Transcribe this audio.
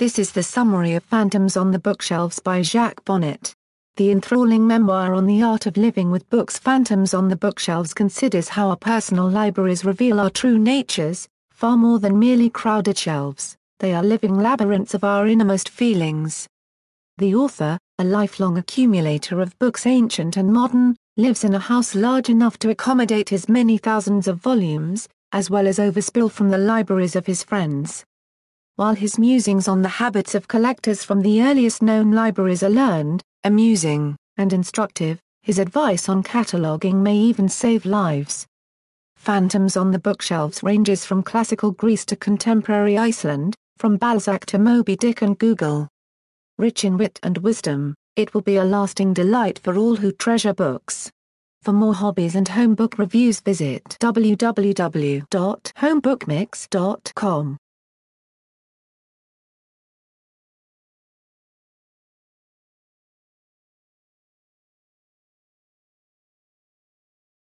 This is the summary of Phantoms on the Bookshelves by Jacques Bonnet. The enthralling memoir on the art of living with books Phantoms on the Bookshelves considers how our personal libraries reveal our true natures, far more than merely crowded shelves, they are living labyrinths of our innermost feelings. The author, a lifelong accumulator of books ancient and modern, lives in a house large enough to accommodate his many thousands of volumes, as well as overspill from the libraries of his friends. While his musings on the habits of collectors from the earliest known libraries are learned, amusing, and instructive, his advice on cataloging may even save lives. Phantoms on the Bookshelves ranges from classical Greece to contemporary Iceland, from Balzac to Moby Dick and Google. Rich in wit and wisdom, it will be a lasting delight for all who treasure books. For more hobbies and home book reviews visit www.homebookmix.com.